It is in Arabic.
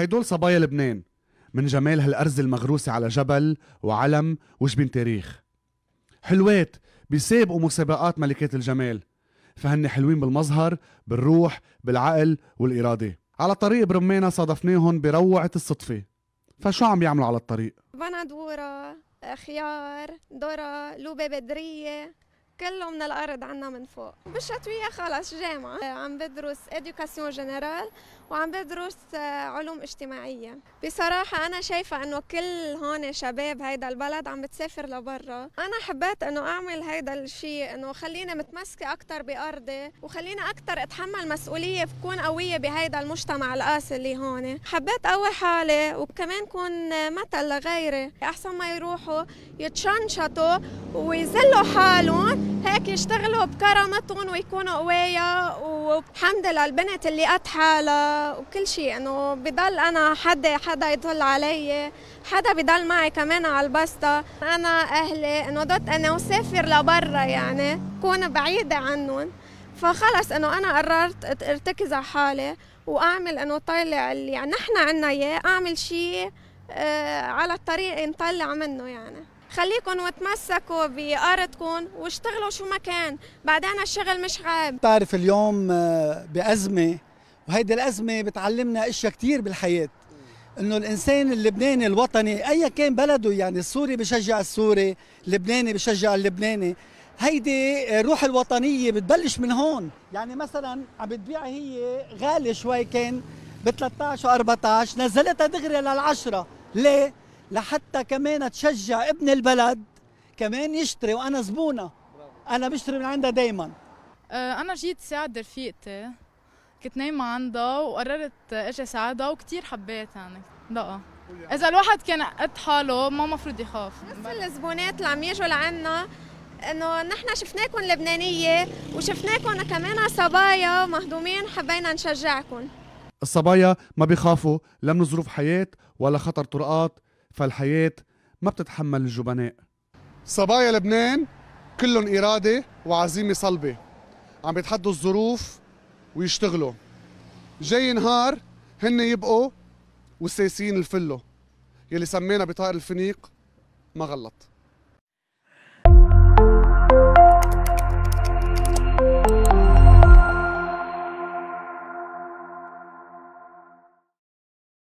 هيدول صبايا لبنان من جمال هالأرز المغروسة على جبل وعلم وجبن تاريخ حلوات بيسابقوا مسابقات ملكات الجمال فهن حلوين بالمظهر بالروح بالعقل والإرادة على طريق برمانة صادفناهم بروعة الصدفة فشو عم يعملوا على الطريق؟ بندورة خيار دورة لوبة بدرية كله من الارض عنا من فوق بالشتويه خلص جامعه عم بدرس اديوكاسيون جنرال وعم بدرس آه، علوم اجتماعيه بصراحه انا شايفه انه كل هون شباب هيدا البلد عم بتسافر لبرا انا حبيت انه اعمل هيدا الشيء انه خليني متمسكه اكثر بارضي وخليني اكثر اتحمل مسؤوليه بكون قويه بهيدا المجتمع القاسي اللي هون حبيت قوي حالي وكمان كون مثل لغيري احسن ما يروحوا يتشنشطوا ويذلوا حالهم هيك يشتغلوا بكرامتهم ويكونوا قوايا وحمد البنت اللي قد حالها وكل شيء انه بضل انا حدا حدا يضل علي حدا بضل معي كمان على البسطة انا اهلي انه ضد انا اسافر لبرا يعني كون بعيدة عنهم فخلص انه انا قررت ارتكز على حالي واعمل انه طالع اللي يعني نحن عنا اياه اعمل شيء آه، على الطريق نطلع منه يعني خليكم وتمسكوا بأرضكم واشتغلوا شو ما كان بعدين الشغل مش عيب بتعرف اليوم آه، بأزمة وهيدي الأزمة بتعلمنا أشياء كثير بالحياة انه الانسان اللبناني الوطني ايا كان بلده يعني السوري بشجع السوري اللبناني بشجع اللبناني هيدي الروح آه، الوطنيه بتبلش من هون يعني مثلا عم بتبيع هي غالي شوي كان ب 13 و 14 نزلتها دغري للعشرة ليه لحتى كمان تشجع ابن البلد كمان يشتري وانا زبونه انا بشتري من عندها دايما آه، انا جيت ساعد رفيقتي كنت نايمة عندها وقررت اجي اساعدها وكثير حبيتها يعني لا اذا الواحد كان قد حاله ما مفروض يخاف نص الزبونات اللي عم يجوا لعنا انه نحن شفناكم لبنانيه وشفناكم كمان صبايا مهضومين حبينا نشجعكم الصبايا ما بيخافوا لا من ظروف حياه ولا خطر طرقات فالحياة ما بتتحمل الجبناء صبايا لبنان كلهم إرادة وعزيمة صلبة عم بيتحدوا الظروف ويشتغلوا جاي نهار هن يبقوا وساسين الفلو يلي سمينا بطائر الفنيق ما غلط